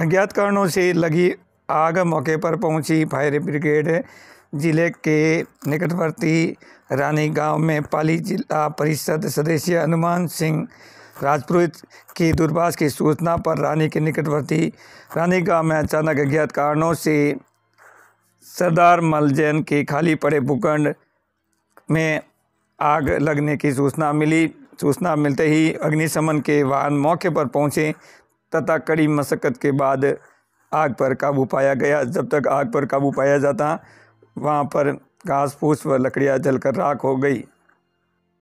अज्ञात कारणों से लगी आग मौके पर पहुंची फायर ब्रिगेड जिले के निकटवर्ती रानी गांव में पाली जिला परिषद सदस्य हनुमान सिंह राजपुरोहित की दूरभाष की सूचना पर रानी के निकटवर्ती रानी गांव में अचानक अज्ञात कारणों से सरदार मलजैन के खाली पड़े भूखंड में आग लगने की सूचना मिली सूचना मिलते ही अग्निशमन के वाहन मौके पर पहुंचे तथा कड़ी मशक्क़त के बाद आग पर काबू पाया गया जब तक आग पर काबू पाया जाता वहाँ पर घास फूस व लकड़ियाँ जलकर राख हो गई